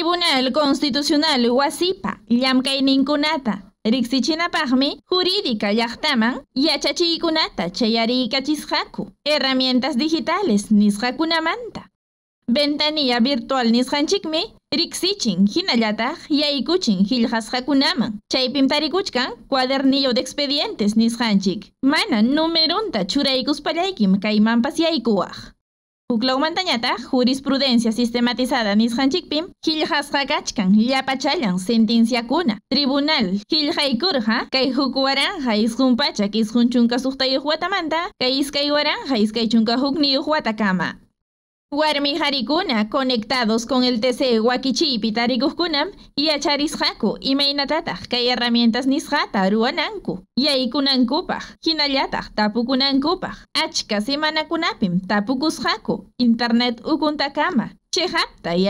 Tribunal Constitucional Huasipa, Llamkaininkunata, rixichinapagme, jurídica yahtaman, Cheyari chayarikachisqaku, herramientas digitales nishakunamanta. Ventanilla virtual Nishanchikmi, rixichin hinallataq yaikuchin, qillqasqakunaman. Chaypim tarikuchkan cuadernillo de expedientes nisjanchik. Mana numerunta Palaikim, Kaimampas Yaikuach. Uclaw mantañata, jurisprudencia sistematizada nishan chikpim, hiljasqa Pachallan, Sentencia Kuna, Tribunal, hiljaykurja, kay hukuwaranja, isjunpacha, huatamanta, suqtayuj Huatamanta, kay iskaywaranja, Chunka Hukni huatakama. Warmi Harikuna, conectados con el TC Wakichi, Tariguskunam, y Acharishaku, y que hay herramientas Nishata, Ruananku, Yaikunankupah, Hinayatah, Tapukunankupah, Achka Simanakunapim, Tapukushaku, Internet Ukuntakama, Chehapta y